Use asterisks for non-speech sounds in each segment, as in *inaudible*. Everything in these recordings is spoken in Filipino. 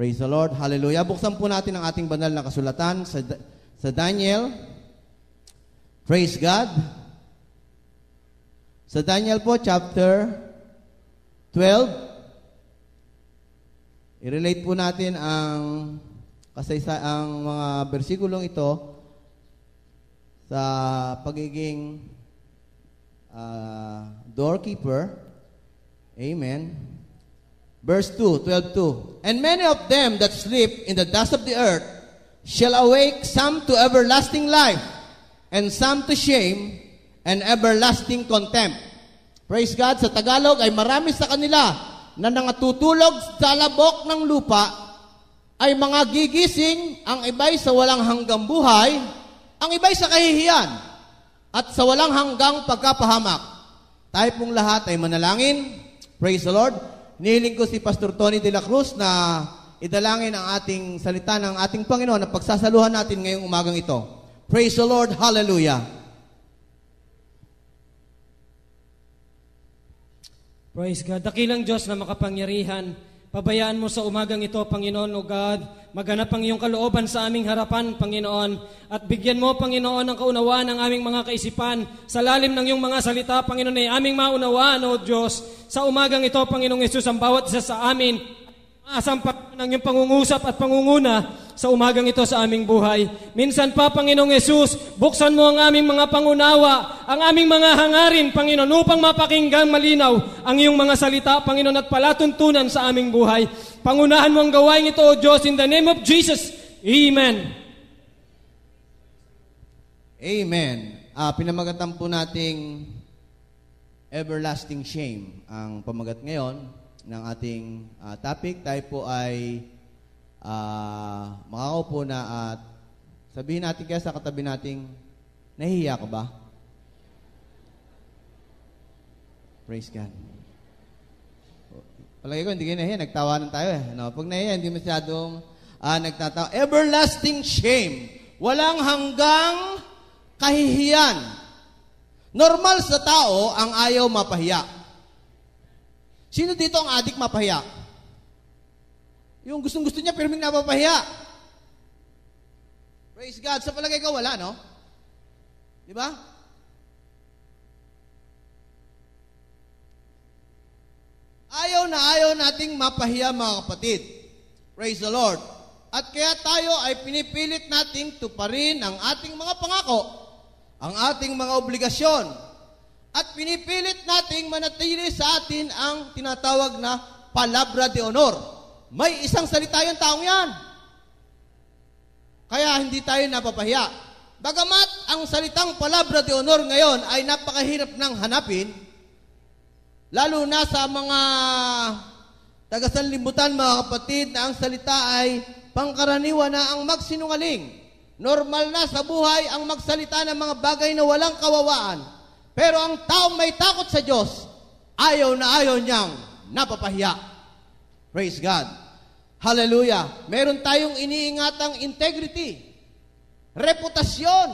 Praise the Lord. Hallelujah. Buksan po natin ang ating banal na kasulatan sa, sa Daniel. Praise God. Sa Daniel po, chapter 12. I-relate po natin ang kasaysa ang mga bersikulong ito sa pagiging uh, doorkeeper. Amen. Verse 2, 12:2. And many of them that sleep in the dust of the earth shall awake some to everlasting life and some to shame and everlasting contempt. Praise God, sa Tagalog ay marami sa kanila na nangatutulog sa labok ng lupa ay mga gigising, ang iba'y sa walang hanggang buhay, ang iba'y sa kahihiyan, at sa walang hanggang pagkapahamak. Tayo pong lahat ay manalangin. Praise the Lord. Nihiling ko si Pastor Tony de la Cruz na idalangin ang ating salita ng ating Panginoon na pagsasaluhan natin ngayong umagang ito. Praise the Lord. Hallelujah. Praise God. Dakilang Diyos na makapangyarihan, Pabayaan mo sa umagang ito, Panginoon, O God, maganap ang iyong kalooban sa aming harapan, Panginoon. At bigyan mo, Panginoon, ang kaunawaan ng aming mga kaisipan. Sa lalim ng iyong mga salita, Panginoon, ay aming maunawaan, O Diyos. Sa umagang ito, Panginoong Yesus, ang bawat isa sa amin, asang ng iyong pangungusap at pangunguna, sa umagang ito sa aming buhay. Minsan pa, Panginoong Yesus, buksan mo ang aming mga pangunawa, ang aming mga hangarin, Panginoon, upang mapakinggan malinaw ang iyong mga salita, Panginoon, at palatuntunan sa aming buhay. Pangunahan mo ang gawain ito, O Diyos, in the name of Jesus. Amen. Amen. Uh, ah, pinamagatan po nating everlasting shame ang pamagat ngayon ng ating uh, topic. Tayo po ay uh, makakaupo na at sabihin natin kaya sa katabi nating, nahihiya ka ba? Praise God. Palagi ko, hindi kayo nahiya. Nagtawanan tayo eh. No? Pag nahiya, hindi masyadong uh, nagtatawa. Everlasting shame. Walang hanggang kahihiyan. Normal sa tao ang ayaw mapahiya. Sino dito ang adik mapahiya? Yung gustong-gusto niya pero may napapahiya. Praise God. Sa palagay ko, wala, no? Di ba? Ayaw na ayaw nating mapahiya, mga kapatid. Praise the Lord. At kaya tayo ay pinipilit nating tuparin ang ating mga pangako, ang ating mga obligasyon, at pinipilit nating manatili sa atin ang tinatawag na palabra de honor. May isang salita yung taong yan. Kaya hindi tayo napapahiya. Bagamat ang salitang palabra de honor ngayon ay napakahirap ng hanapin, lalo na sa mga tagasanlibutan mga kapatid na ang salita ay pangkaraniwa na ang magsinungaling. Normal na sa buhay ang magsalita ng mga bagay na walang kawawaan. Pero ang taong may takot sa Diyos, ayaw na ayaw niyang napapahiya. Praise God. Hallelujah. Meron tayong iniingatang integrity, reputasyon,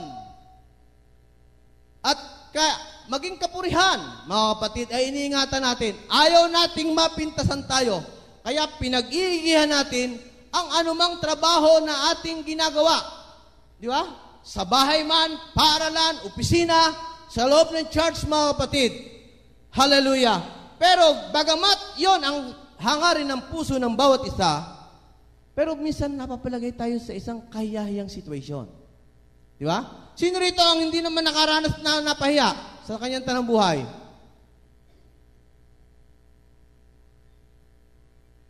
at ka, maging kapurihan, mga kapatid, ay iniingatan natin. Ayaw nating mapintasan tayo, kaya pinag-iigihan natin ang anumang trabaho na ating ginagawa. Di ba? Sa bahay man, paaralan, opisina, sa loob ng church, mga kapatid. Hallelujah. Pero bagamat yon ang hangarin ng puso ng bawat isa, pero minsan napapalagay tayo sa isang kahiyahiyang sitwasyon. Di ba? Sino rito ang hindi naman nakaranas na napahiya sa kanyang tanang buhay?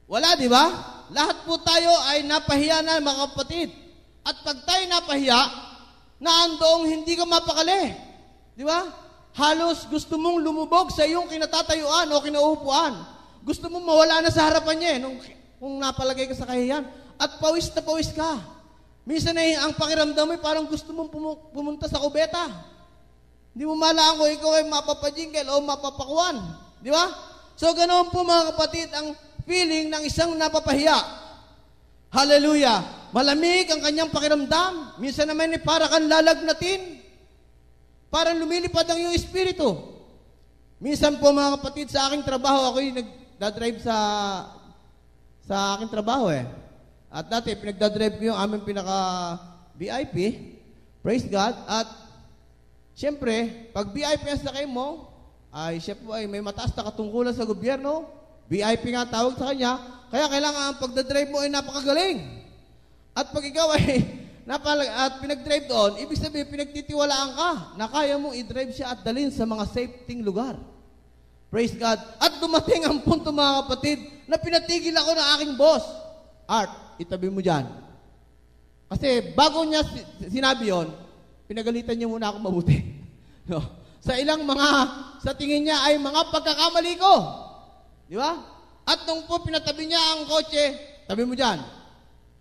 Wala, di ba? Lahat po tayo ay napahiya na, mga kapatid. At pag tayo napahiya, na naandoong hindi ka mapakali. Di ba? Halos gusto mong lumubog sa iyong kinatatayuan o kinauupuan. Gusto mong mawala na sa harapan niya eh, Nung kung napalagay ka sa kahiyan. At pawis na pawis ka. Minsan ay eh, ang pakiramdam mo ay parang gusto mong pumunta sa kubeta. Hindi mo malaan kung ikaw ay mapapajingkel o mapapakuan. Di ba? So, ganoon po mga kapatid ang feeling ng isang napapahiya. Hallelujah! Malamig ang kanyang pakiramdam. Minsan naman ay eh, para kang lalagnatin. Parang lumilipad ang iyong espiritu. Minsan po mga kapatid, sa aking trabaho, ako ako'y drive sa sa aking trabaho eh. At dati, pinagdadrive ko yung aming pinaka-VIP. Praise God. At siyempre, pag VIP ang sakay mo, ay siya po ay may mataas na katungkulan sa gobyerno. VIP nga tawag sa kanya. Kaya kailangan ang pagdadrive mo ay napakagaling. At pag ikaw ay *laughs* napalag at pinag-drive doon, ibig sabihin pinagtitiwalaan ka na kaya mong i-drive siya at dalhin sa mga safety lugar. Praise God. At dumating ang punto mga kapatid na pinatigil ako ng aking boss. Art, itabi mo dyan. Kasi bago niya sinabi yon, pinagalitan niya muna ako mabuti. *laughs* no? Sa ilang mga, sa tingin niya ay mga pagkakamali ko. Di ba? At nung po pinatabi niya ang kotse, tabi mo dyan.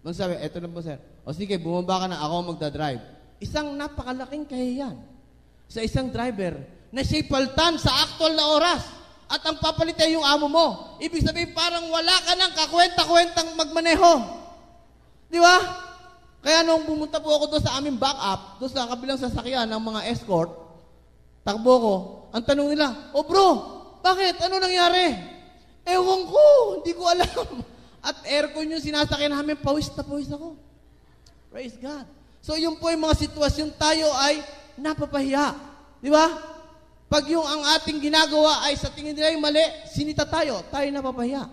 Nung sabi, eto na po sir. O sige, bumaba ka na, ako magdadrive. Isang napakalaking kahiyan sa isang driver na siya'y paltan sa aktual na oras at ang papalit ay yung amo mo. Ibig sabihin parang wala ka ng kakwenta-kwentang magmaneho. Di ba? Kaya nung bumunta po ako doon sa aming backup, doon sa kabilang sasakyan ng mga escort, takbo ko, ang tanong nila, O oh bro, bakit? Ano nangyari? Ewan ko, hindi ko alam. *laughs* At aircon yung sinasakyan namin, pawis na pawis ako. Praise God. So yun po yung mga sitwasyon tayo ay napapahiya. Di ba? Pag yung ang ating ginagawa ay sa tingin nila ay mali, sinita tayo, tayo napapahiya.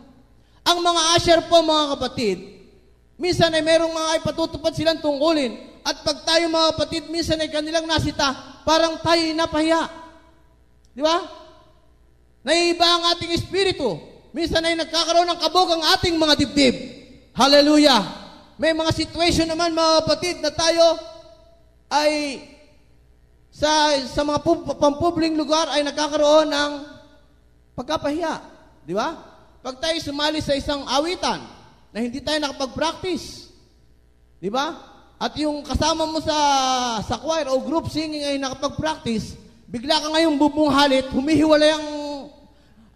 Ang mga asher po mga kapatid, minsan ay merong mga ay patutupad silang tungkulin. At pag tayo mga kapatid, minsan ay kanilang nasita, parang tayo napahiya. Di ba? Naiiba ang ating espiritu. Minsan ay nagkakaroon ng kabog ang ating mga dibdib. Hallelujah! May mga situation naman mga kapatid na tayo ay sa, sa mga pub- pampubling lugar ay nagkakaroon ng pagkapahiya. Di ba? Pag tayo sumali sa isang awitan na hindi tayo nakapag-practice, di ba? At yung kasama mo sa, sa choir o group singing ay nakapag-practice, bigla ka ngayong bubunghalit, humihiwalay ang,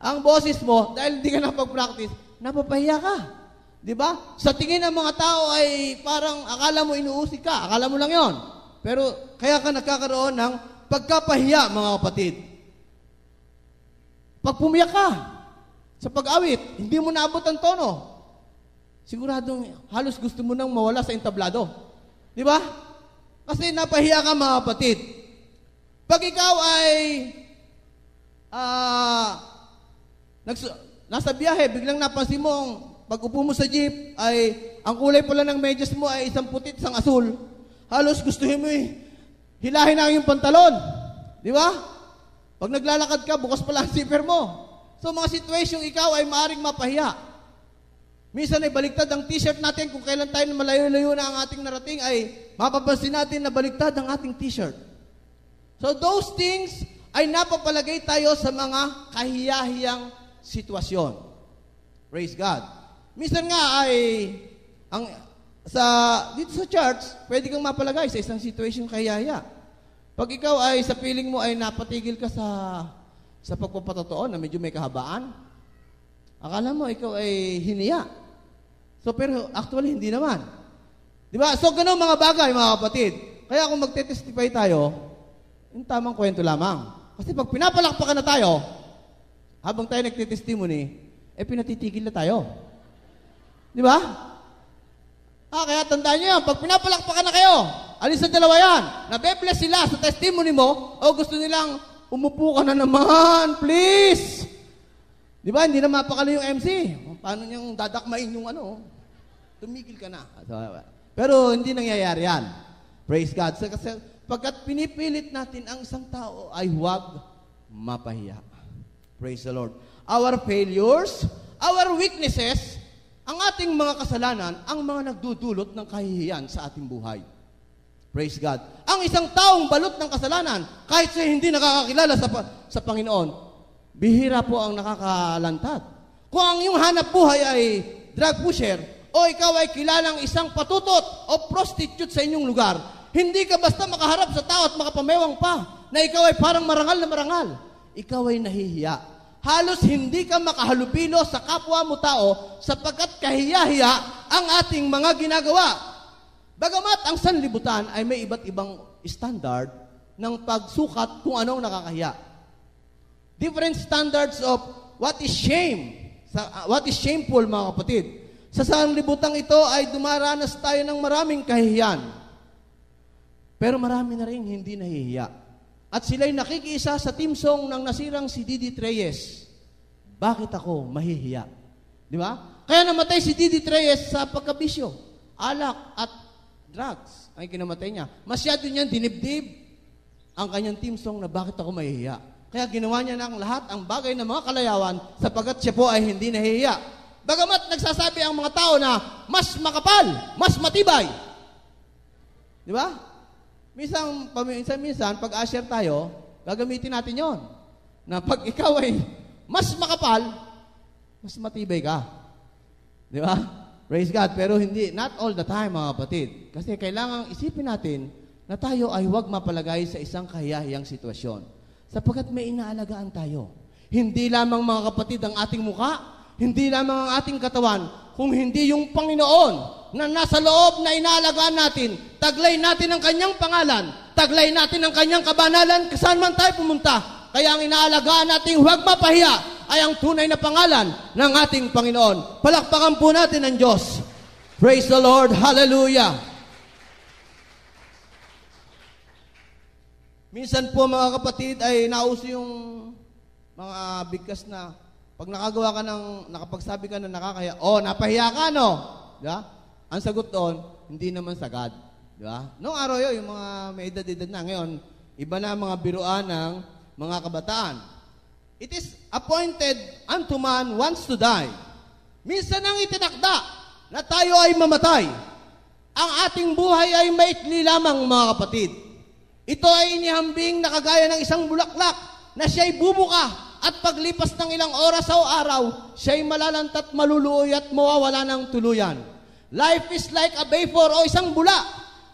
ang boses mo dahil hindi ka nakapag-practice, napapahiya ka. Di ba? Sa tingin ng mga tao ay parang akala mo inuusik ka, akala mo lang yon. Pero kaya ka nagkakaroon ng pagkapahiya, mga kapatid. Pag pumiyak ka sa pag-awit, hindi mo naabot ang tono. Siguradong halos gusto mo nang mawala sa entablado. Di ba? Kasi napahiya ka, mga kapatid. Pag ikaw ay uh, ah, nags- nasa biyahe, biglang napansin mo, pag upo mo sa jeep, ay ang kulay pala ng medyas mo ay isang putit, isang asul halos gusto mo eh, hilahin na yung pantalon. Di ba? Pag naglalakad ka, bukas pala ang zipper mo. So mga sitwasyong ikaw ay maaring mapahiya. Minsan ay baliktad ang t-shirt natin kung kailan tayo malayo-layo na ang ating narating ay mapapansin natin na baliktad ang ating t-shirt. So those things ay napapalagay tayo sa mga kahiyahiyang sitwasyon. Praise God. Minsan nga ay ang sa dito sa church, pwede kang mapalagay sa isang situation kay Yaya. Pag ikaw ay sa feeling mo ay napatigil ka sa sa pagpapatotoo na medyo may kahabaan, akala mo ikaw ay hiniya. So pero actually hindi naman. 'Di ba? So ganun mga bagay mga kapatid. Kaya kung magte-testify tayo, yung tamang kwento lamang. Kasi pag pinapalakpakan na tayo, habang tayo nagte-testimony, eh pinatitigil na tayo. Di ba? Ha, ah, kaya tandaan nyo yan. Pag pinapalakpakan na kayo, alis na dalawa yan. Nabe-bless sila sa testimony mo o oh, gusto nilang umupo ka na naman, please. Di ba? Hindi na mapakali yung MC. Oh, paano niyang dadakmain yung ano? Oh? Tumigil ka na. Pero hindi nangyayari yan. Praise God. Kasi pagkat pinipilit natin ang isang tao ay huwag mapahiya. Praise the Lord. Our failures, our weaknesses, ang ating mga kasalanan ang mga nagdudulot ng kahihiyan sa ating buhay. Praise God. Ang isang taong balot ng kasalanan, kahit siya hindi nakakakilala sa, sa Panginoon, bihira po ang nakakalantad. Kung ang iyong hanap buhay ay drug pusher, o ikaw ay kilalang isang patutot o prostitute sa inyong lugar, hindi ka basta makaharap sa tao at makapamewang pa na ikaw ay parang marangal na marangal. Ikaw ay nahihiya halos hindi ka makahalubilo sa kapwa mo tao sapagkat kahiyahiya ang ating mga ginagawa. Bagamat ang sanlibutan ay may iba't ibang standard ng pagsukat kung anong nakakahiya. Different standards of what is shame, sa, ah, what is shameful mga kapatid. Sa sanlibutan ito ay dumaranas tayo ng maraming kahihiyan. Pero marami na rin hindi nahihiya. At sila'y nakikisa sa team song ng nasirang si Didi Treyes. Bakit ako mahihiya? Di ba? Kaya namatay si Didi Treyes sa pagkabisyo, alak at drugs ang kinamatay niya. Masyado niyang dinibdib ang kanyang team song na bakit ako mahihiya. Kaya ginawa niya ng lahat ang bagay ng mga kalayawan sapagat siya po ay hindi nahihiya. Bagamat nagsasabi ang mga tao na mas makapal, mas matibay. Di ba? Minsan, paminsan-minsan, pag asher tayo, gagamitin natin yon Na pag ikaw ay mas makapal, mas matibay ka. Di ba? Praise God. Pero hindi, not all the time, mga kapatid. Kasi kailangan isipin natin na tayo ay huwag mapalagay sa isang kahiyahiyang sitwasyon. Sapagkat may inaalagaan tayo. Hindi lamang mga kapatid ang ating muka, hindi lamang ang ating katawan, kung hindi yung Panginoon na nasa loob na inaalagaan natin, taglay natin ang kanyang pangalan, taglay natin ang kanyang kabanalan, saan man tayo pumunta. Kaya ang inaalagaan nating huwag mapahiya, ay ang tunay na pangalan ng ating Panginoon. Palakpakan po natin ang Diyos. Praise the Lord. Hallelujah. Minsan po mga kapatid ay nauso yung mga bigkas na pag nakagawa ka ng, nakapagsabi ka ng nakakaya, oh, napahiya ka, no? Di ba? Ang sagot doon, hindi naman sa God. Di ba? Noong araw yun, yung mga may edad-edad na ngayon, iba na mga biruan ng mga kabataan. It is appointed unto man once to die. Minsan nang itinakda na tayo ay mamatay. Ang ating buhay ay maitli lamang, mga kapatid. Ito ay inihambing na kagaya ng isang bulaklak na siya'y bubuka at paglipas ng ilang oras o araw, siya'y malalantat, maluluoy at mawawala ng tuluyan. Life is like a vapor o isang bula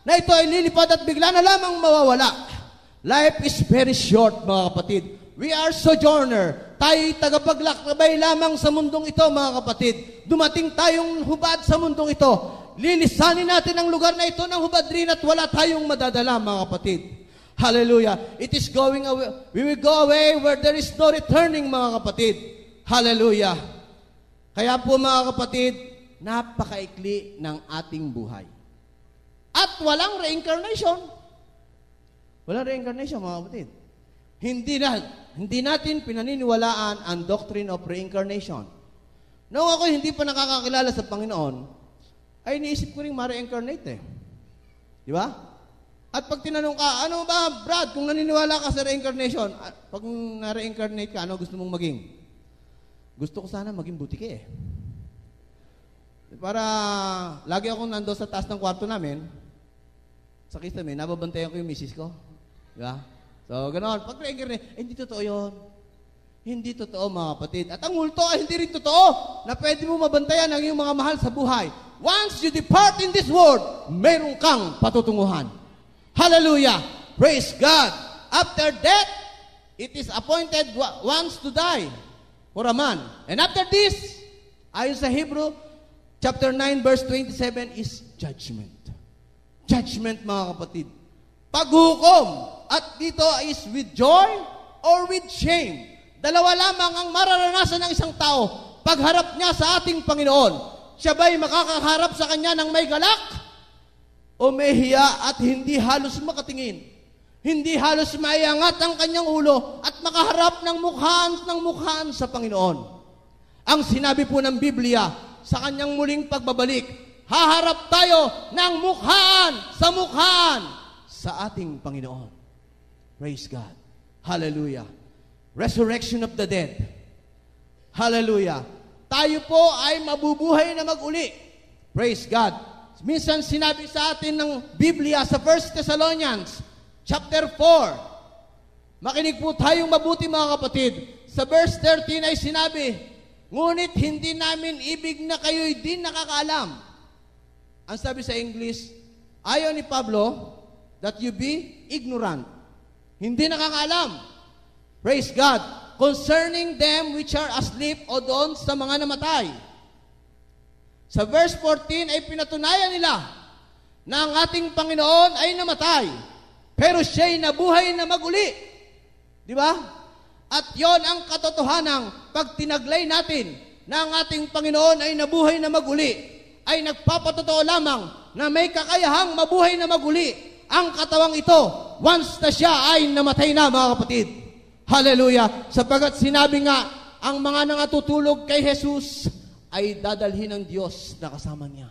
na ito ay lilipad at bigla na lamang mawawala. Life is very short, mga kapatid. We are sojourner. Tayo'y tagapaglakbay lamang sa mundong ito, mga kapatid. Dumating tayong hubad sa mundong ito. Lilisanin natin ang lugar na ito ng hubad rin at wala tayong madadala, mga kapatid. Hallelujah. It is going away. We will go away where there is no returning, mga kapatid. Hallelujah. Kaya po, mga kapatid, napakaikli ng ating buhay. At walang reincarnation. Walang reincarnation, mga kapatid. Hindi na, hindi natin pinaniniwalaan ang doctrine of reincarnation. Noong ako hindi pa nakakakilala sa Panginoon, ay iniisip ko rin ma-reincarnate eh. Di ba? At pag tinanong ka, ano ba, Brad, kung naniniwala ka sa reincarnation, ah, pag na-reincarnate ka, ano gusto mong maging? Gusto ko sana maging butike eh. Para lagi akong nandoon sa taas ng kwarto namin, sa kisame, nababantayan ko yung misis ko. Di ba? So, ganoon. Pag reincarnate, eh, hindi totoo yun. Hindi totoo, mga kapatid. At ang multo ay hindi rin totoo na pwede mo mabantayan ang iyong mga mahal sa buhay. Once you depart in this world, meron kang patutunguhan. Hallelujah. Praise God. After death, it is appointed once to die for a man. And after this, ayon sa Hebrew, chapter 9, verse 27 is judgment. Judgment, mga kapatid. Paghukom. At dito is with joy or with shame. Dalawa lamang ang mararanasan ng isang tao pagharap niya sa ating Panginoon. Siya ba'y makakaharap sa Kanya ng may galak? o at hindi halos makatingin. Hindi halos maiangat ang kanyang ulo at makaharap ng mukhaan ng mukhaan sa Panginoon. Ang sinabi po ng Biblia sa kanyang muling pagbabalik, haharap tayo ng mukhaan sa mukhaan sa ating Panginoon. Praise God. Hallelujah. Resurrection of the dead. Hallelujah. Tayo po ay mabubuhay na maguli. Praise God Minsan sinabi sa atin ng Biblia sa 1 Thessalonians chapter 4. Makinig po tayong mabuti mga kapatid. Sa verse 13 ay sinabi, Ngunit hindi namin ibig na kayo'y di nakakaalam. Ang sabi sa English, ayaw ni Pablo that you be ignorant. Hindi nakakaalam. Praise God. Concerning them which are asleep o doon sa mga namatay sa verse 14 ay pinatunayan nila na ang ating Panginoon ay namatay, pero siya'y nabuhay na maguli. Di ba? At yon ang katotohanan pag tinaglay natin na ang ating Panginoon ay nabuhay na maguli, ay nagpapatotoo lamang na may kakayahang mabuhay na maguli ang katawang ito once na siya ay namatay na mga kapatid. Hallelujah! Sapagat sinabi nga ang mga nangatutulog kay Jesus ay dadalhin ng Diyos na kasama niya.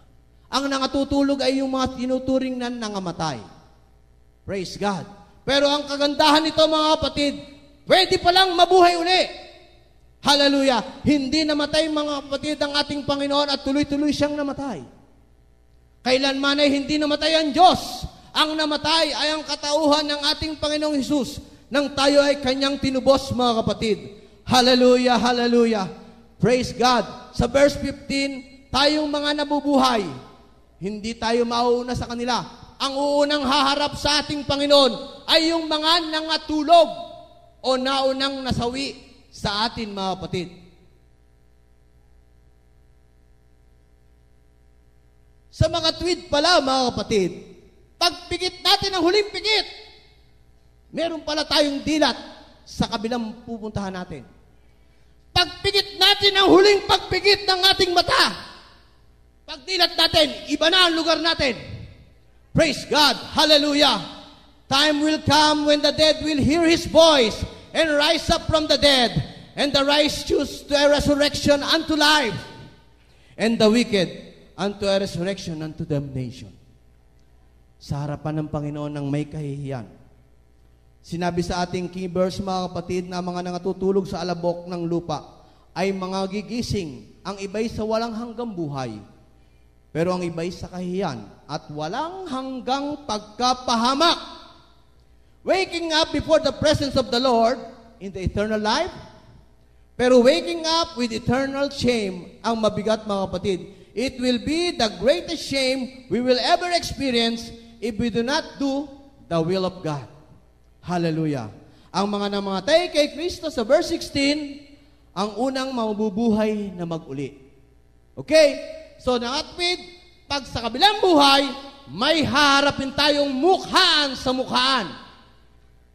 Ang nangatutulog ay yung mga tinuturing na nangamatay. Praise God. Pero ang kagandahan nito mga kapatid, pwede pa lang mabuhay uli. Hallelujah. Hindi namatay mga kapatid ang ating Panginoon at tuloy-tuloy siyang namatay. Kailanman ay hindi namatay ang Diyos. Ang namatay ay ang katauhan ng ating Panginoong Hesus nang tayo ay kanyang tinubos mga kapatid. Hallelujah, hallelujah. Praise God. Sa verse 15, tayong mga nabubuhay, hindi tayo mauuna sa kanila. Ang uunang haharap sa ating Panginoon ay yung mga nangatulog o naunang nasawi sa atin, mga kapatid. Sa mga tweet pala, mga kapatid, pagpikit natin ang huling pikit, meron pala tayong dilat sa kabilang pupuntahan natin. Pagpigit natin ang huling pagpigit ng ating mata. Pagdilat natin, iba na ang lugar natin. Praise God. Hallelujah. Time will come when the dead will hear His voice and rise up from the dead, and the righteous to a resurrection unto life, and the wicked unto a resurrection unto damnation. Sa harapan ng Panginoon ng may kahihiyan, Sinabi sa ating keyverse mga kapatid na mga nangatutulog sa alabok ng lupa ay mga gigising, ang iba'y sa walang hanggang buhay, pero ang iba'y sa kahiyan at walang hanggang pagkapahamak. Waking up before the presence of the Lord in the eternal life, pero waking up with eternal shame ang mabigat mga kapatid. It will be the greatest shame we will ever experience if we do not do the will of God. Hallelujah. Ang mga namamatay kay Kristo sa verse 16, ang unang mabubuhay na mag-uli. Okay? So, nangatpid, pag sa kabilang buhay, may haharapin tayong mukhaan sa mukhaan.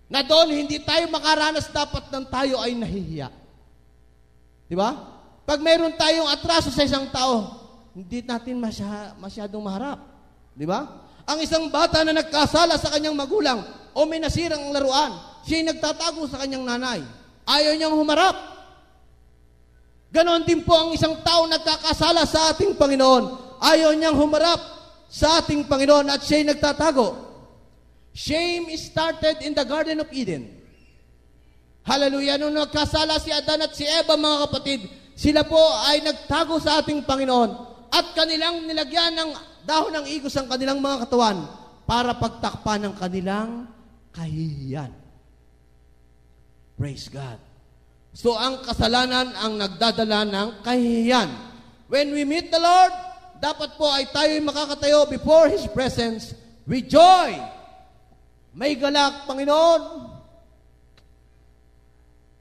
Na doon, hindi tayo makaranas dapat ng tayo ay nahihiya. Di ba? Pag mayroon tayong atraso sa isang tao, hindi natin masya, masyadong maharap. Di ba? Ang isang bata na nagkasala sa kanyang magulang, o may nasirang laruan. Siya'y nagtatago sa kanyang nanay. Ayaw niyang humarap. Ganon din po ang isang tao nagkakasala sa ating Panginoon. Ayaw niyang humarap sa ating Panginoon at siya'y nagtatago. Shame started in the Garden of Eden. Hallelujah. Nung nagkasala si Adan at si Eva, mga kapatid, sila po ay nagtago sa ating Panginoon at kanilang nilagyan ng dahon ng igos ang kanilang mga katawan para pagtakpan ng kanilang kahihiyan. Praise God. So ang kasalanan ang nagdadala ng kahihiyan. When we meet the Lord, dapat po ay tayo'y makakatayo before His presence with joy. May galak, Panginoon.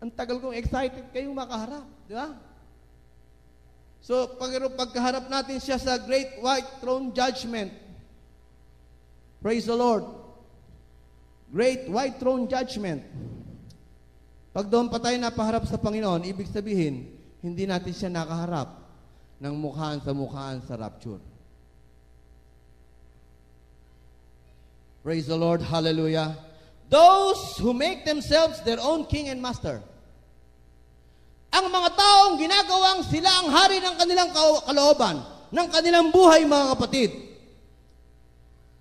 Ang tagal kong excited kayong makaharap. Di ba? So, pag, pagkaharap natin siya sa Great White Throne Judgment, praise the Lord, Great White Throne Judgment. Pag doon pa tayo napaharap sa Panginoon, ibig sabihin, hindi natin siya nakaharap ng mukhaan sa mukhaan sa rapture. Praise the Lord. Hallelujah. Those who make themselves their own king and master. Ang mga taong ginagawang sila ang hari ng kanilang kalooban, ng kanilang buhay, mga kapatid.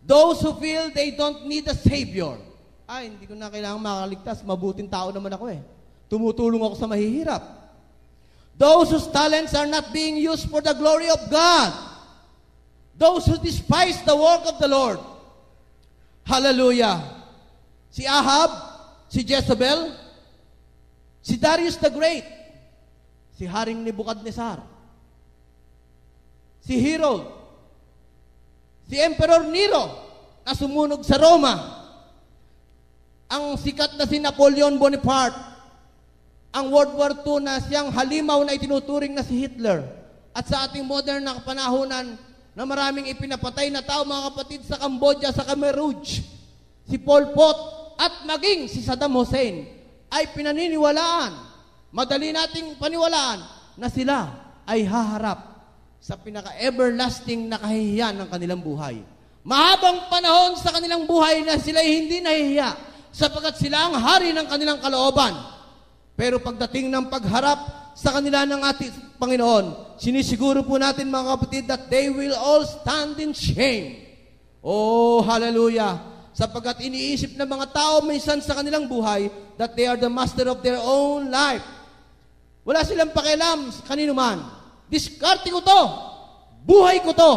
Those who feel they don't need a Savior ay, hindi ko na kailangan makaligtas, mabuting tao naman ako eh. Tumutulong ako sa mahihirap. Those whose talents are not being used for the glory of God. Those who despise the work of the Lord. Hallelujah. Si Ahab, si Jezebel, si Darius the Great, si Haring Nebuchadnezzar, si Herod, si Emperor Nero na sumunog sa Roma, ang sikat na si Napoleon Bonaparte, ang World War II na siyang halimaw na itinuturing na si Hitler, at sa ating modern na kapanahonan na maraming ipinapatay na tao, mga kapatid, sa Cambodia, sa Khmer Rouge, si Pol Pot, at maging si Saddam Hussein, ay pinaniniwalaan, madali nating paniwalaan, na sila ay haharap sa pinaka-everlasting na kahihiyan ng kanilang buhay. Mahabang panahon sa kanilang buhay na sila hindi nahihiya sapagkat sila ang hari ng kanilang kalooban. Pero pagdating ng pagharap sa kanila ng ating Panginoon, sinisiguro po natin mga kapatid that they will all stand in shame. Oh, hallelujah! Sapagkat iniisip ng mga tao minsan sa kanilang buhay that they are the master of their own life. Wala silang pakialam kanino man. Diskarte ko to. Buhay ko to.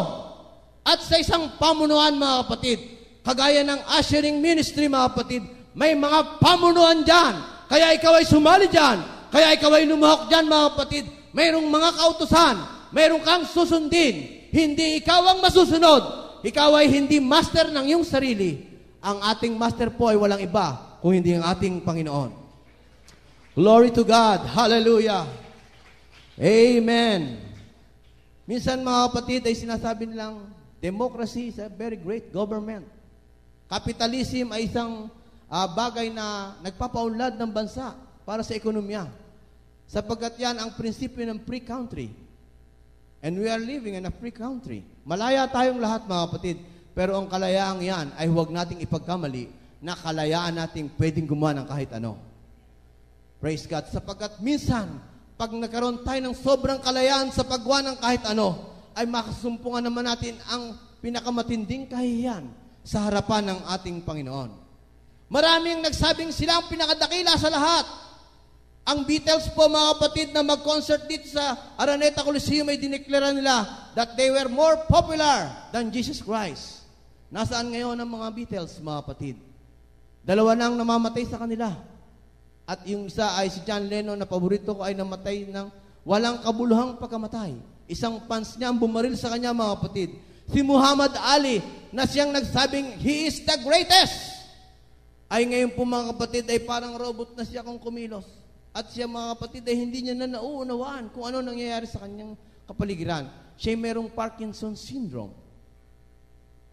At sa isang pamunuan mga kapatid, kagaya ng ushering ministry mga kapatid, may mga pamunuan dyan. Kaya ikaw ay sumali dyan. Kaya ikaw ay lumuhok dyan, mga kapatid. Mayroong mga kautusan. Mayroong kang susundin. Hindi ikaw ang masusunod. Ikaw ay hindi master ng iyong sarili. Ang ating master po ay walang iba kung hindi ang ating Panginoon. Glory to God. Hallelujah. Amen. Minsan mga kapatid ay sinasabi nilang democracy is a very great government. Capitalism ay isang uh, bagay na nagpapaunlad ng bansa para sa ekonomiya. Sapagkat yan ang prinsipyo ng free country. And we are living in a free country. Malaya tayong lahat mga kapatid, pero ang kalayaan yan ay huwag nating ipagkamali na kalayaan nating pwedeng gumawa ng kahit ano. Praise God. Sapagkat minsan, pag nagkaroon tayo ng sobrang kalayaan sa pagwa ng kahit ano, ay makasumpungan naman natin ang pinakamatinding kahiyan sa harapan ng ating Panginoon. Maraming nagsabing sila ang pinakadakila sa lahat. Ang Beatles po mga kapatid na mag-concert dito sa Araneta Coliseum ay dineklara nila that they were more popular than Jesus Christ. Nasaan ngayon ang mga Beatles mga kapatid? Dalawa na ang namamatay sa kanila. At yung isa ay si John Lennon na paborito ko ay namatay ng walang kabuluhang pagkamatay. Isang fans niya ang bumaril sa kanya mga kapatid. Si Muhammad Ali na siyang nagsabing, He is the greatest! ay ngayon po mga kapatid ay parang robot na siya kung kumilos. At siya mga kapatid ay hindi niya na nauunawaan kung ano nangyayari sa kanyang kapaligiran. Siya ay merong Parkinson syndrome.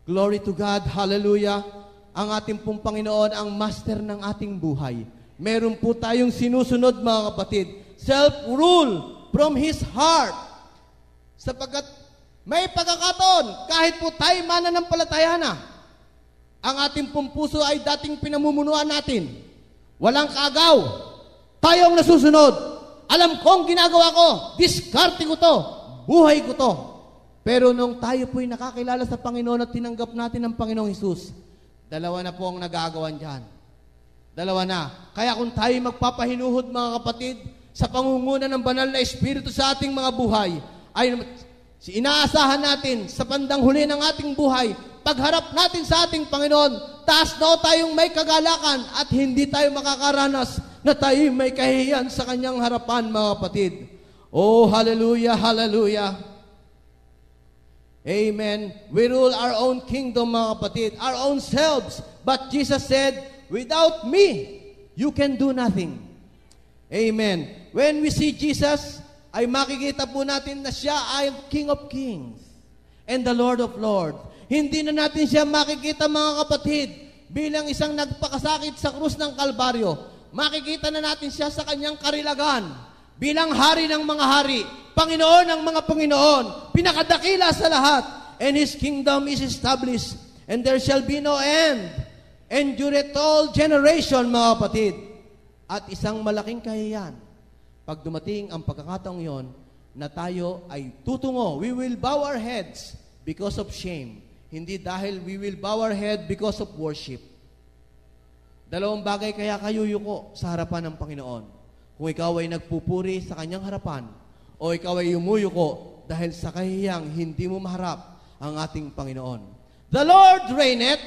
Glory to God, hallelujah. Ang ating pong Panginoon ang master ng ating buhay. Meron po tayong sinusunod mga kapatid. Self-rule from His heart. Sapagkat may pagkakataon, kahit po tayo mananampalataya na, ang ating pong ay dating pinamumunuan natin. Walang kaagaw. Tayo ang nasusunod. Alam kong ginagawa ko. Diskarte ko to. Buhay ko to. Pero nung tayo po'y nakakilala sa Panginoon at tinanggap natin ang Panginoong Isus, dalawa na po ang nagagawan dyan. Dalawa na. Kaya kung tayo magpapahinuhod mga kapatid, sa pangunguna ng banal na Espiritu sa ating mga buhay, ay inaasahan natin sa pandang huli ng ating buhay pagharap natin sa ating Panginoon, taas daw tayong may kagalakan at hindi tayo makakaranas na tayo may kahiyan sa kanyang harapan, mga kapatid. Oh, hallelujah, hallelujah. Amen. We rule our own kingdom, mga kapatid, our own selves. But Jesus said, without me, you can do nothing. Amen. When we see Jesus, ay makikita po natin na siya ay King of Kings and the Lord of Lords. Hindi na natin siya makikita mga kapatid bilang isang nagpakasakit sa krus ng Kalbaryo. Makikita na natin siya sa kanyang karilagan bilang hari ng mga hari, Panginoon ng mga Panginoon, pinakadakila sa lahat. And His kingdom is established and there shall be no end. Endure it all generation, mga kapatid. At isang malaking kahiyan, pag dumating ang pagkakataong yon, na tayo ay tutungo. We will bow our heads because of shame. Hindi dahil we will bow our head because of worship. Dalawang bagay kaya kayo yuko sa harapan ng Panginoon. Kung ikaw ay nagpupuri sa kanyang harapan o ikaw ay umuyuko dahil sa kahiyang hindi mo maharap ang ating Panginoon. The Lord reigneth.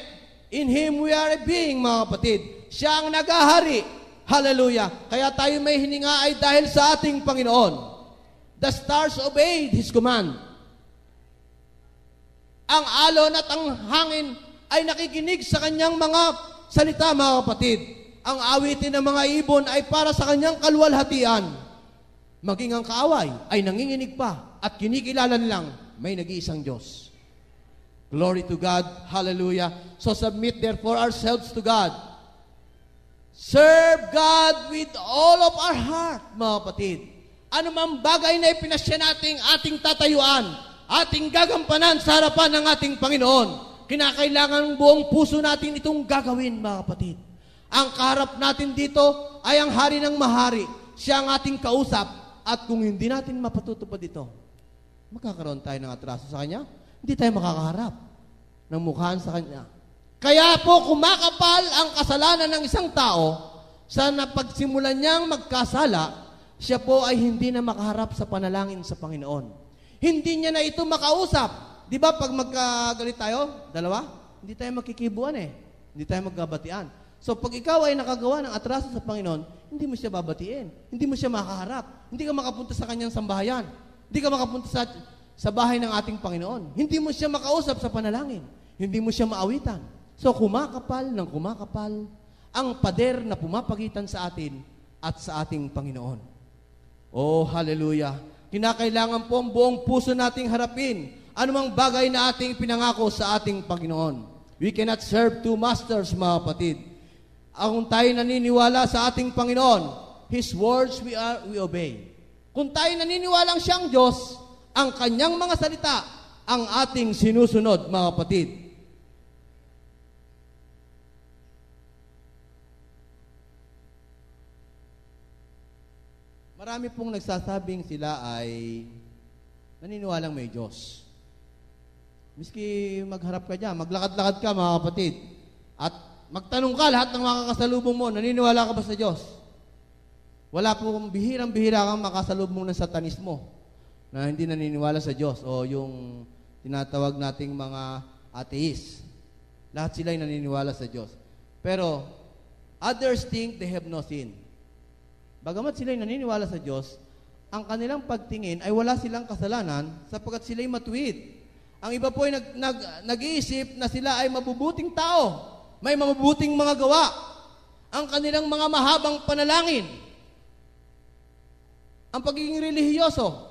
In Him we are a being, mga kapatid. Siya ang nagahari. Hallelujah. Kaya tayo may hininga ay dahil sa ating Panginoon. The stars obeyed His command ang alon at ang hangin ay nakikinig sa kanyang mga salita, mga kapatid. Ang awitin ng mga ibon ay para sa kanyang kalwalhatian. Maging ang kaaway ay nanginginig pa at kinikilalan lang may nag-iisang Diyos. Glory to God. Hallelujah. So submit therefore ourselves to God. Serve God with all of our heart, mga kapatid. Ano mang bagay na ipinasya nating ating tatayuan, ating gagampanan sa harapan ng ating Panginoon. Kinakailangan ng buong puso natin itong gagawin, mga kapatid. Ang kaharap natin dito ay ang hari ng mahari. Siya ang ating kausap. At kung hindi natin mapatutupad ito, magkakaroon tayo ng atraso sa Kanya. Hindi tayo makakaharap ng mukhaan sa Kanya. Kaya po kumakapal ang kasalanan ng isang tao sa napagsimulan niyang magkasala, siya po ay hindi na makaharap sa panalangin sa Panginoon. Hindi niya na ito makausap. Di ba pag magkagalit tayo, dalawa, hindi tayo magkikibuan eh. Hindi tayo magbabatian. So pag ikaw ay nakagawa ng atraso sa Panginoon, hindi mo siya babatiin. Hindi mo siya makaharap. Hindi ka makapunta sa kanyang sambahayan. Hindi ka makapunta sa, sa bahay ng ating Panginoon. Hindi mo siya makausap sa panalangin. Hindi mo siya maawitan. So kumakapal ng kumakapal ang pader na pumapagitan sa atin at sa ating Panginoon. Oh, hallelujah! Kinakailangan po ang buong puso nating harapin anumang bagay na ating pinangako sa ating Panginoon. We cannot serve two masters, mga kapatid. Kung tayo naniniwala sa ating Panginoon, His words we, are, we obey. Kung tayo naniniwalang siyang Diyos, ang kanyang mga salita ang ating sinusunod, mga kapatid. Marami pong nagsasabing sila ay naniniwalang may Diyos. Miski magharap ka dyan, maglakad-lakad ka mga kapatid, at magtanong ka lahat ng makakasalubong mo, naniniwala ka ba sa Diyos? Wala pong bihirang-bihira kang makasalubong ng satanismo na hindi naniniwala sa Diyos o yung tinatawag nating mga atheist. Lahat sila ay naniniwala sa Diyos. Pero others think they have no sin. Bagamat sila'y naniniwala sa Diyos, ang kanilang pagtingin ay wala silang kasalanan sapagkat sila'y matuwid. Ang iba po ay nag, nag, nag-iisip na sila ay mabubuting tao. May mabubuting mga gawa. Ang kanilang mga mahabang panalangin. Ang pagiging relihiyoso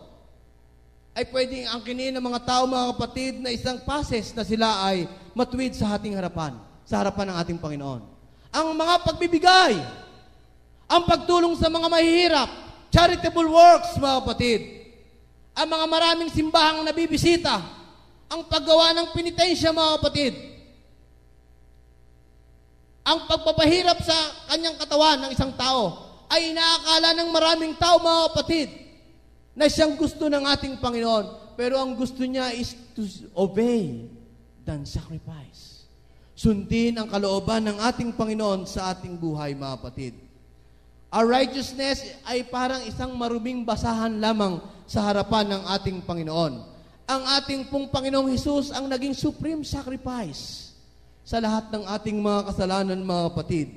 ay pwedeng ang kiniin ng mga tao, mga kapatid, na isang pases na sila ay matuwid sa ating harapan, sa harapan ng ating Panginoon. Ang mga pagbibigay, ang pagtulong sa mga mahihirap, charitable works, mga kapatid. Ang mga maraming simbahang nabibisita, ang paggawa ng penitensya, mga kapatid. Ang pagpapahirap sa kanyang katawan ng isang tao ay inaakala ng maraming tao, mga kapatid, na siyang gusto ng ating Panginoon. Pero ang gusto niya is to obey than sacrifice. Sundin ang kalooban ng ating Panginoon sa ating buhay, mga kapatid. Our righteousness ay parang isang maruming basahan lamang sa harapan ng ating Panginoon. Ang ating pong Panginoong Hesus ang naging supreme sacrifice sa lahat ng ating mga kasalanan, mga kapatid.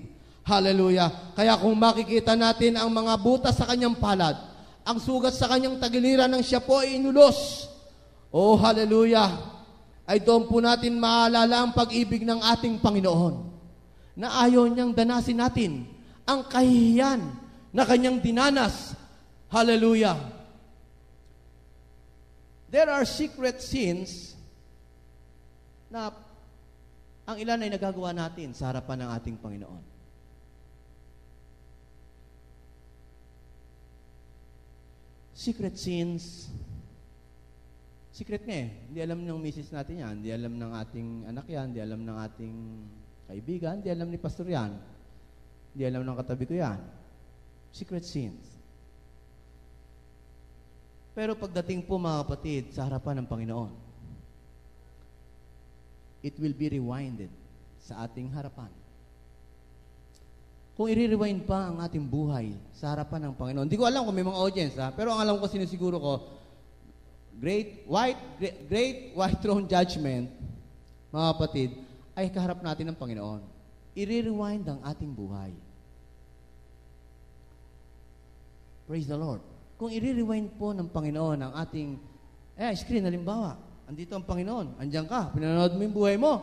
Hallelujah. Kaya kung makikita natin ang mga butas sa kanyang palad, ang sugat sa kanyang tagiliran ng siya po ay inulos. Oh, hallelujah. Ay doon po natin maalala ang pag-ibig ng ating Panginoon na ayaw niyang danasin natin ang kahihiyan na kanyang dinanas. Hallelujah. There are secret sins na ang ilan ay nagagawa natin sa harapan ng ating Panginoon. Secret sins. Secret nga eh. Hindi alam ng misis natin yan. Hindi alam ng ating anak yan. Hindi alam ng ating kaibigan. Hindi alam ni pastor yan. Hindi alam ng katabi ko yan. Secret sins. Pero pagdating po mga kapatid sa harapan ng Panginoon, it will be rewinded sa ating harapan. Kung i-rewind pa ang ating buhay sa harapan ng Panginoon, hindi ko alam kung may mga audience ha, pero ang alam ko sinisiguro ko, great white great, white throne judgment, mga kapatid, ay kaharap natin ng Panginoon i-rewind ang ating buhay. Praise the Lord. Kung i-rewind po ng Panginoon ang ating, eh, screen halimbawa, andito ang Panginoon, andyan ka, pinanood mo yung buhay mo.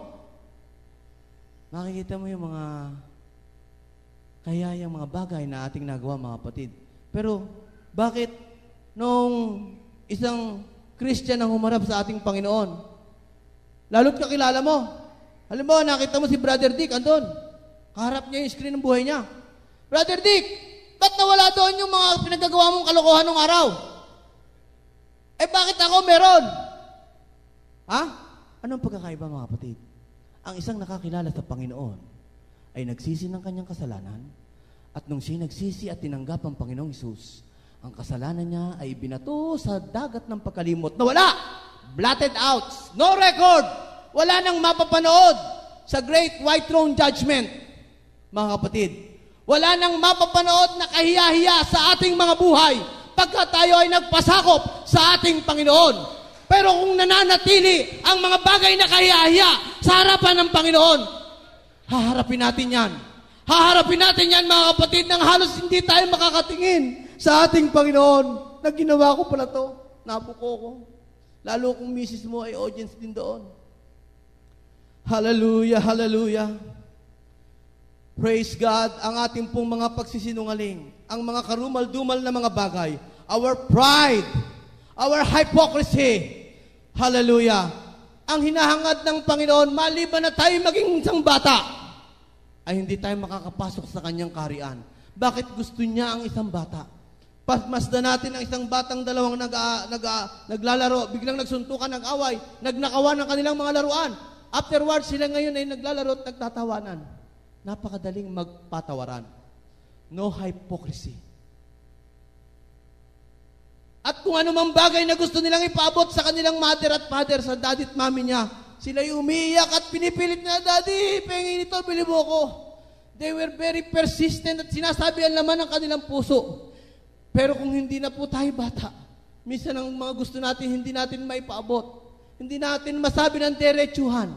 Makikita mo yung mga, kaya yung mga bagay na ating nagawa, mga kapatid. Pero, bakit nung isang Christian ang humarap sa ating Panginoon, lalo't kakilala mo, Halimbawa, nakita mo si Brother Dick, andun. Kaharap niya yung screen ng buhay niya. Brother Dick, ba't nawala doon yung mga pinagagawa mong kalokohan ng araw? Eh bakit ako meron? Ha? Anong pagkakaiba mga kapatid? Ang isang nakakilala sa Panginoon ay nagsisi ng kanyang kasalanan at nung siya nagsisi at tinanggap ang Panginoong Isus, ang kasalanan niya ay binato sa dagat ng pagkalimot Nawala! Blotted out! No record! wala nang mapapanood sa Great White Throne Judgment, mga kapatid. Wala nang mapapanood na kahiyahiya sa ating mga buhay pagka tayo ay nagpasakop sa ating Panginoon. Pero kung nananatili ang mga bagay na kahiyahiya sa harapan ng Panginoon, haharapin natin yan. Haharapin natin yan, mga kapatid, nang halos hindi tayo makakatingin sa ating Panginoon na ginawa ko pala to. Napuko ko. Lalo kung misis mo ay audience din doon. Hallelujah, hallelujah. Praise God, ang ating pong mga pagsisinungaling, ang mga karumal-dumal na mga bagay, our pride, our hypocrisy. Hallelujah. Ang hinahangad ng Panginoon, maliban na tayo maging isang bata, ay hindi tayo makakapasok sa kanyang karian. Bakit gusto niya ang isang bata? Pasmasdan natin ang isang batang dalawang nag, nag, naglalaro, biglang nagsuntukan ng away, nagnakawan ng kanilang mga laruan. Afterwards, sila ngayon ay naglalaro at nagtatawanan. Napakadaling magpatawaran. No hypocrisy. At kung ano mang bagay na gusto nilang ipaabot sa kanilang mother at father, sa daddy at mommy niya, sila umiiyak at pinipilit na, Daddy, pengi nito, bilib ko. They were very persistent at sinasabi ang laman ng kanilang puso. Pero kung hindi na po tayo bata, minsan ang mga gusto natin hindi natin maipaabot. Hindi natin masabi ng derechuhan.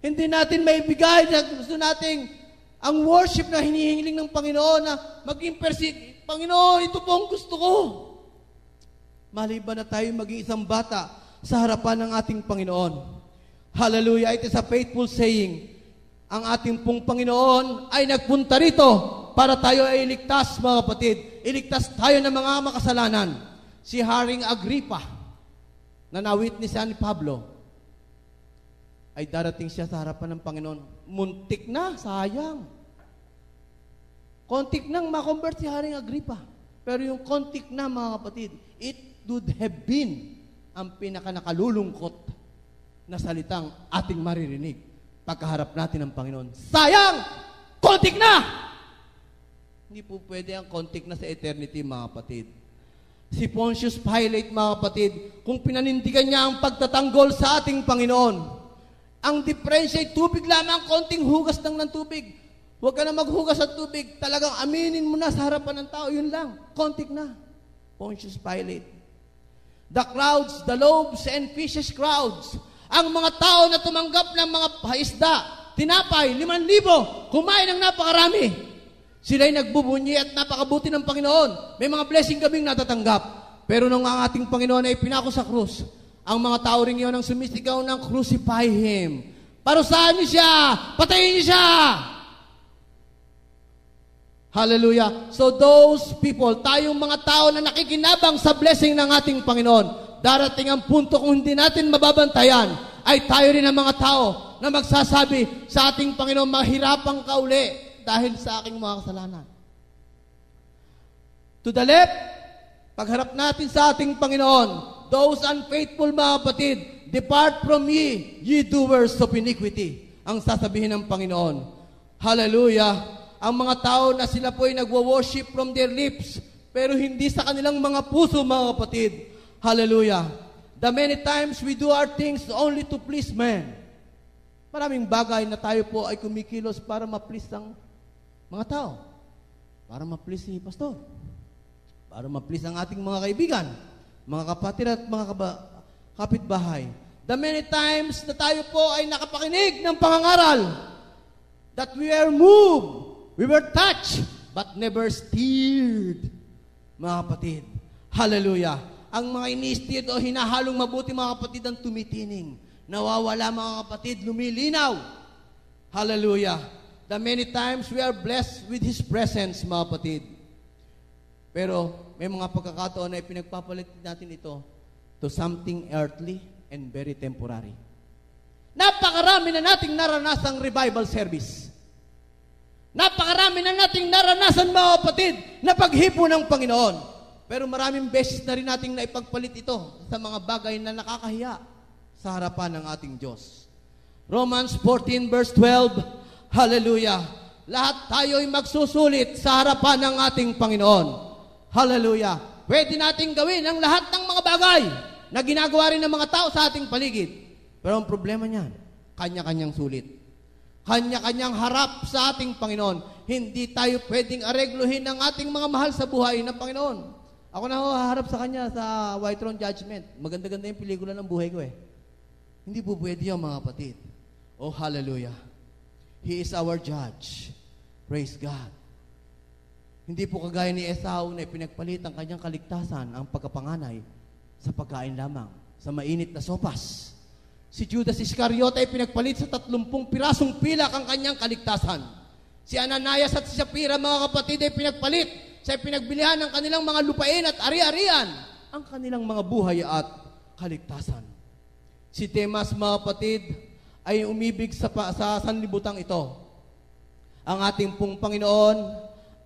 Hindi natin maibigay na gusto nating ang worship na hinihiling ng Panginoon na maging persid. Panginoon, ito po ang gusto ko. Maliban na tayo maging isang bata sa harapan ng ating Panginoon. Hallelujah, it is a faithful saying. Ang ating pong Panginoon ay nagpunta rito para tayo ay iligtas, mga kapatid. Iligtas tayo ng mga makasalanan. Si Haring Agripa, na nawitnessan ni Pablo, ay darating siya sa harapan ng Panginoon. Muntik na, sayang. Kontik nang makonvert si Haring Agripa. Pero yung kontik na, mga kapatid, it would have been ang pinakanakalulungkot na salitang ating maririnig pagkaharap natin ng Panginoon. Sayang! Kontik na! Hindi po pwede ang kontik na sa eternity, mga kapatid. Si Pontius Pilate, mga kapatid, kung pinanindigan niya ang pagtatanggol sa ating Panginoon, ang diferensya ay tubig lamang, konting hugas lang ng tubig. Huwag ka na maghugas ng tubig. Talagang aminin mo na sa harapan ng tao, yun lang. Konting na. Pontius Pilate. The crowds, the loaves and fishes crowds. Ang mga tao na tumanggap ng mga isda, tinapay, liman libo, kumain ng napakarami. Sila'y nagbubunyi at napakabuti ng Panginoon. May mga blessing kaming natatanggap. Pero nung ang ating Panginoon ay pinako sa krus, ang mga tao rin yun ang sumisigaw ng crucify Him. Parusahan niyo siya! Patayin niyo siya! Hallelujah. So those people, tayong mga tao na nakikinabang sa blessing ng ating Panginoon, darating ang punto kung hindi natin mababantayan, ay tayo rin ang mga tao na magsasabi sa ating Panginoon, mahirapang ka uli dahil sa aking mga kasalanan. To the left, pagharap natin sa ating Panginoon, those unfaithful mga kapatid, depart from me, ye doers of iniquity, ang sasabihin ng Panginoon. Hallelujah! Ang mga tao na sila po ay nagwa-worship from their lips, pero hindi sa kanilang mga puso, mga kapatid. Hallelujah! The many times we do our things only to please men. Maraming bagay na tayo po ay kumikilos para ma-please ang mga tao para ma-please si pastor. Para ma-please ang ating mga kaibigan, mga kapatid at mga kaba- kapitbahay. The many times na tayo po ay nakapakinig ng pangangaral that we were moved, we were touched, but never steered. Mga kapatid, hallelujah. Ang mga inisteered o hinahalong mabuti mga kapatid ang tumitining. Nawawala mga kapatid, lumilinaw. Hallelujah the many times we are blessed with His presence, mga kapatid. Pero may mga pagkakataon na ipinagpapalit natin ito to something earthly and very temporary. Napakarami na nating naranasang revival service. Napakarami na nating naranasan, mga kapatid, na paghipo ng Panginoon. Pero maraming beses na rin nating naipagpalit ito sa mga bagay na nakakahiya sa harapan ng ating Diyos. Romans 14 verse 12, Hallelujah. Lahat tayo'y magsusulit sa harapan ng ating Panginoon. Hallelujah. Pwede nating gawin ang lahat ng mga bagay na ginagawa rin ng mga tao sa ating paligid. Pero ang problema niyan, kanya-kanyang sulit. Kanya-kanyang harap sa ating Panginoon. Hindi tayo pwedeng aregluhin ang ating mga mahal sa buhay ng Panginoon. Ako na ho, haharap sa kanya sa White Throne Judgment. Maganda-ganda yung pelikula ng buhay ko eh. Hindi po pwede yung mga kapatid. Oh, hallelujah. He is our judge. Praise God. Hindi po kagaya ni Esau na ipinagpalit ang kanyang kaligtasan, ang pagkapanganay, sa pagkain lamang, sa mainit na sopas. Si Judas Iscariot ay pinagpalit sa tatlumpung pirasong pilak ang kanyang kaligtasan. Si Ananias at si Sapira, mga kapatid, ay pinagpalit sa pinagbilihan ng kanilang mga lupain at ari-arian ang kanilang mga buhay at kaligtasan. Si Temas, mga kapatid, ay umibig sa, sa sanlibutan ito. Ang ating pong Panginoon,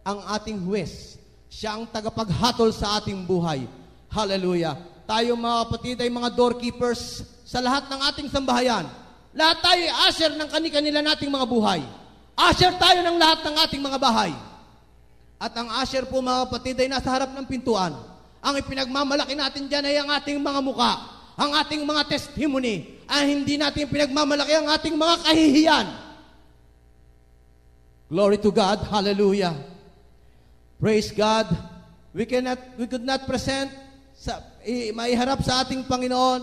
ang ating huwes. Siya ang tagapaghatol sa ating buhay. Hallelujah. Tayo mga kapatid ay mga doorkeepers sa lahat ng ating sambahayan. Lahat tayo ay asher ng kanikanila nating mga buhay. Asher tayo ng lahat ng ating mga bahay. At ang asher po mga kapatid ay nasa harap ng pintuan. Ang ipinagmamalaki natin dyan ay ang ating mga muka ang ating mga testimony ay ah, hindi natin pinagmamalaki ang ating mga kahihiyan. Glory to God. Hallelujah. Praise God. We cannot we could not present sa maiharap sa ating Panginoon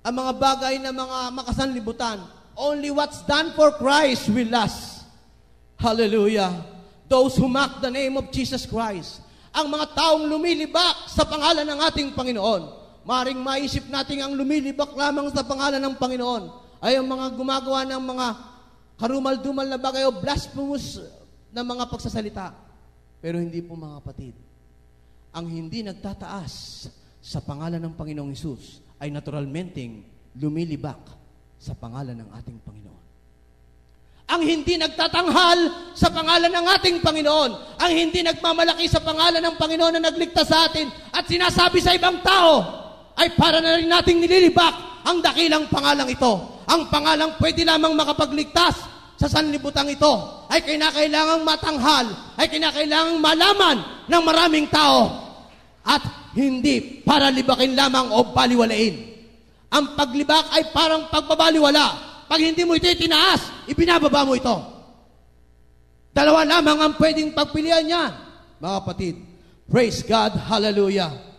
ang mga bagay na mga makasanlibutan. Only what's done for Christ will last. Hallelujah. Those who mock the name of Jesus Christ. Ang mga taong lumilibak sa pangalan ng ating Panginoon Maring maisip natin ang lumilibak lamang sa pangalan ng Panginoon ay ang mga gumagawa ng mga karumal-dumal na bagay o blasphemous na mga pagsasalita. Pero hindi po mga kapatid. Ang hindi nagtataas sa pangalan ng Panginoong Isus ay naturalmenting lumilibak sa pangalan ng ating Panginoon. Ang hindi nagtatanghal sa pangalan ng ating Panginoon, ang hindi nagmamalaki sa pangalan ng Panginoon na nagligtas sa atin at sinasabi sa ibang tao, ay para na rin nating nililibak ang dakilang pangalang ito. Ang pangalang pwede lamang makapagligtas sa sanlibutan ito ay kinakailangang matanghal, ay kinakailangang malaman ng maraming tao at hindi para libakin lamang o baliwalain. Ang paglibak ay parang pagbabaliwala. Pag hindi mo ito itinaas, ibinababa mo ito. Dalawa lamang ang pwedeng pagpilian niyan. Mga kapatid, praise God, hallelujah.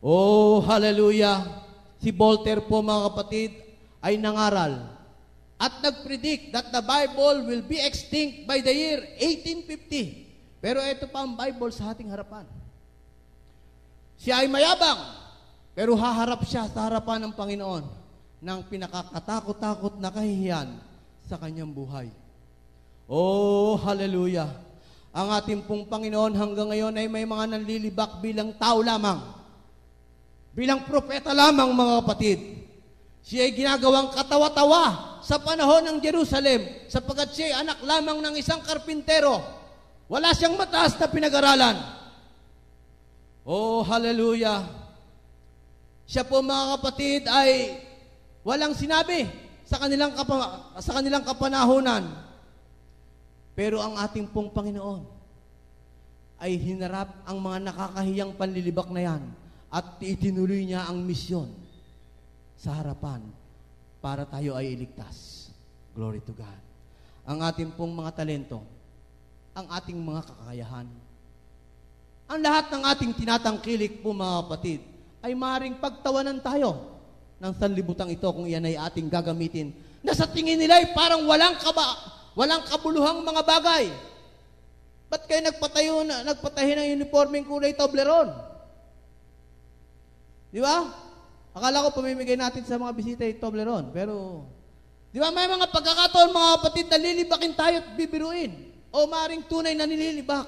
Oh, hallelujah! Si Voltaire po mga kapatid ay nangaral at nagpredict that the Bible will be extinct by the year 1850. Pero ito pa ang Bible sa ating harapan. Siya ay mayabang, pero haharap siya sa harapan ng Panginoon ng pinakakatakot-takot na kahihiyan sa kanyang buhay. Oh, hallelujah! Ang ating pong Panginoon hanggang ngayon ay may mga nanlilibak bilang tao lamang Bilang propeta lamang mga kapatid, siya ay ginagawang katawa-tawa sa panahon ng Jerusalem sapagkat siya ay anak lamang ng isang karpintero. Wala siyang mataas na pinag-aralan. Oh, hallelujah! Siya po mga kapatid ay walang sinabi sa kanilang, kapa, sa kanilang kapanahonan. Pero ang ating pong Panginoon ay hinarap ang mga nakakahiyang panlilibak na yan at itinuloy niya ang misyon sa harapan para tayo ay iligtas. Glory to God. Ang ating pong mga talento, ang ating mga kakayahan, ang lahat ng ating tinatangkilik po mga kapatid, ay maring pagtawanan tayo ng sanlibutan ito kung iyan ay ating gagamitin na sa tingin nila ay parang walang kaba, walang kabuluhang mga bagay. Ba't kayo nagpatayo na, nagpatahin ng uniforming kulay tobleron? Di ba? Akala ko pamimigay natin sa mga bisita yung Toblerone, pero... Di ba, may mga pagkakataon, mga kapatid, na lilibakin tayo at bibiruin. O maring tunay na nililibak.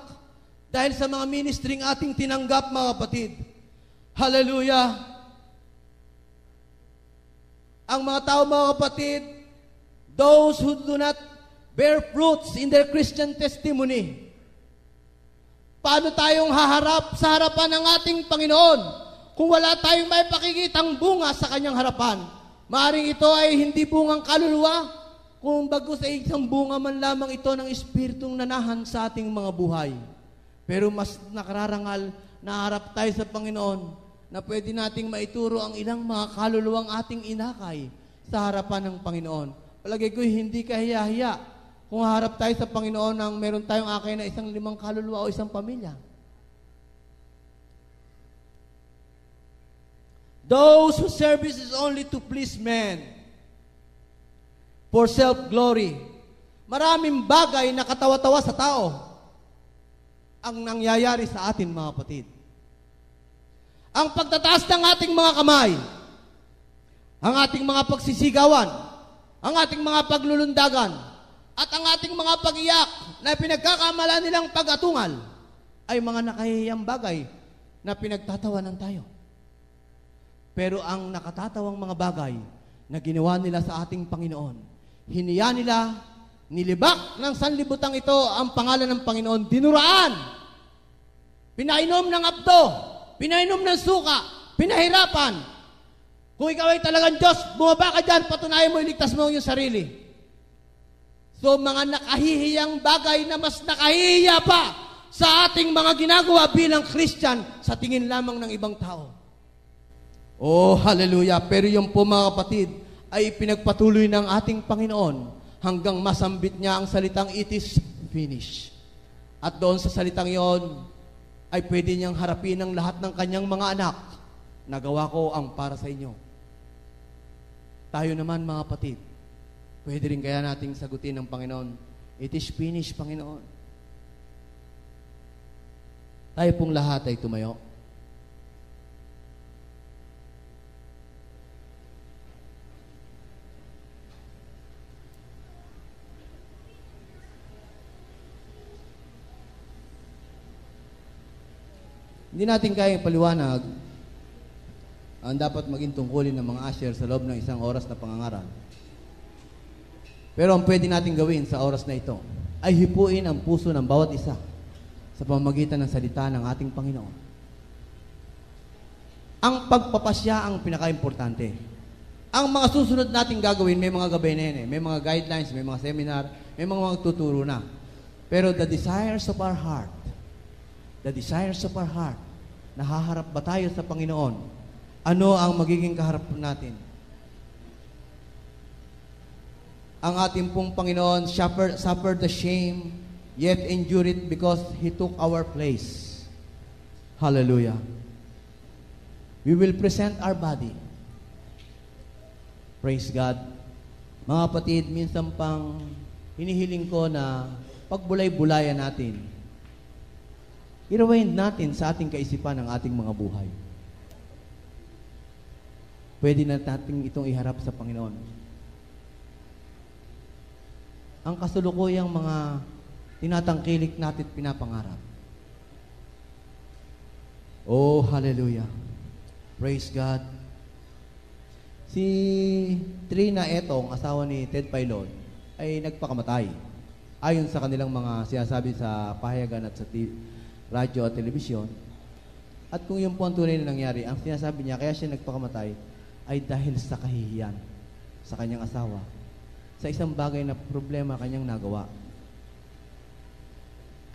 Dahil sa mga ministering ating tinanggap, mga kapatid. Hallelujah! Ang mga tao, mga kapatid, those who do not bear fruits in their Christian testimony. Paano tayong haharap sa harapan ng ating Panginoon? kung wala tayong may pakikitang bunga sa kanyang harapan. Maaring ito ay hindi bungang kaluluwa, kung bago ay isang bunga man lamang ito ng Espiritong nanahan sa ating mga buhay. Pero mas nakararangal, na harap tayo sa Panginoon na pwede nating maituro ang ilang mga kaluluwang ating inakay sa harapan ng Panginoon. Palagay ko hindi kahiya-hiya kung harap tayo sa Panginoon nang meron tayong akay na isang limang kaluluwa o isang pamilya. Those who service is only to please men for self-glory. Maraming bagay na katawa-tawa sa tao ang nangyayari sa atin, mga kapatid. Ang pagtataas ng ating mga kamay, ang ating mga pagsisigawan, ang ating mga paglulundagan, at ang ating mga pagiyak na pinagkakamala nilang pagatungal ay mga nakahihiyang bagay na pinagtatawanan tayo. Pero ang nakatatawang mga bagay na ginawa nila sa ating Panginoon, hiniya nila, nilibak ng sanlibutan ito ang pangalan ng Panginoon, dinuraan, pinainom ng abdo, pinainom ng suka, pinahirapan. Kung ikaw ay talagang Diyos, bumaba ka dyan, patunayan mo, iligtas mo yung sarili. So mga nakahihiyang bagay na mas nakahihiya pa sa ating mga ginagawa bilang Christian sa tingin lamang ng ibang tao. Oh, hallelujah. Pero yung po mga kapatid, ay pinagpatuloy ng ating Panginoon hanggang masambit niya ang salitang it is finished. At doon sa salitang iyon, ay pwede niyang harapin ang lahat ng kanyang mga anak. Nagawa ko ang para sa inyo. Tayo naman mga kapatid, pwede rin kaya nating sagutin ng Panginoon, it is finished, Panginoon. Tayo pong lahat ay tumayo. Hindi natin kayang paliwanag ang dapat maging tungkulin ng mga usher sa loob ng isang oras na pangangaral. Pero ang pwede natin gawin sa oras na ito ay hipuin ang puso ng bawat isa sa pamagitan ng salita ng ating Panginoon. Ang pagpapasya ang pinakaimportante. Ang mga susunod natin gagawin, may mga gabay na eh. May mga guidelines, may mga seminar, may mga magtuturo na. Pero the desires of our heart the desires of our heart, nahaharap ba tayo sa Panginoon? Ano ang magiging kaharap natin? Ang ating pong Panginoon suffered, suffered the shame, yet endured it because He took our place. Hallelujah. We will present our body. Praise God. Mga kapatid, minsan pang hinihiling ko na pagbulay-bulayan natin i-rewind natin sa ating kaisipan ang ating mga buhay. Pwede na natin itong iharap sa Panginoon. Ang kasulukuyang mga tinatangkilik natin pinapangarap. Oh, hallelujah. Praise God. Si Trina Etong, asawa ni Ted Pailon, ay nagpakamatay. Ayon sa kanilang mga sinasabi sa pahayagan at sa TV, radyo at telebisyon. At kung yun po ang tunay na nangyari, ang sinasabi niya, kaya siya nagpakamatay, ay dahil sa kahihiyan sa kanyang asawa, sa isang bagay na problema kanyang nagawa.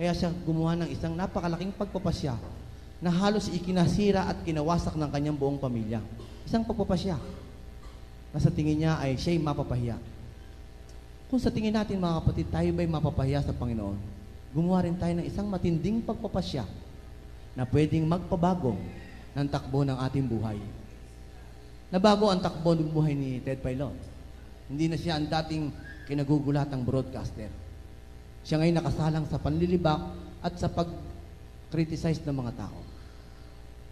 Kaya siya gumawa ng isang napakalaking pagpapasya na halos ikinasira at kinawasak ng kanyang buong pamilya. Isang pagpapasya na sa tingin niya ay siya'y mapapahiya. Kung sa tingin natin mga kapatid, tayo ba'y mapapahiya sa Panginoon? gumawa rin tayo ng isang matinding pagpapasya na pwedeng magpabagong ng takbo ng ating buhay. Nabago ang takbo ng buhay ni Ted Pilot. Hindi na siya ang dating kinagugulatang broadcaster. Siya ngayon nakasalang sa panlilibak at sa pag-criticize ng mga tao.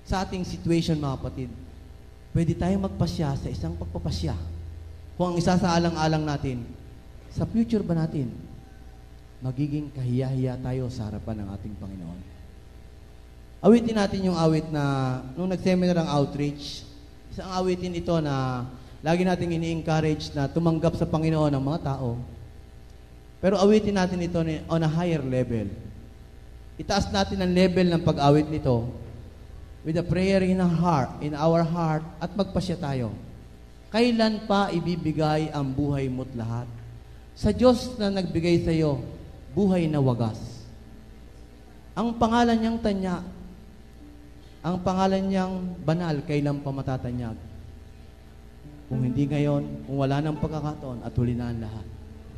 Sa ating situation, mga kapatid, pwede tayong magpasya sa isang pagpapasya kung ang isasaalang-alang natin, sa future ba natin magiging kahiyahiya tayo sa harapan ng ating Panginoon. Awitin natin yung awit na, nung nag-seminar ang outreach, isang awitin ito na lagi nating ini-encourage na tumanggap sa Panginoon ang mga tao. Pero awitin natin ito on a higher level. Itaas natin ang level ng pag-awit nito with a prayer in our heart, in our heart at magpasya tayo. Kailan pa ibibigay ang buhay mo't lahat? Sa Diyos na nagbigay sa iyo buhay na wagas. Ang pangalan niyang tanya, ang pangalan niyang banal, kailan pa matatanyag? Kung hindi ngayon, kung wala ng pagkakataon, at huli na ang lahat.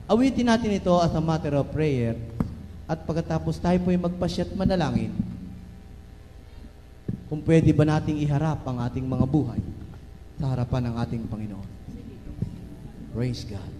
Awitin natin ito as a matter of prayer at pagkatapos tayo po ay magpasyat manalangin kung pwede ba nating iharap ang ating mga buhay sa harapan ng ating Panginoon. Praise God.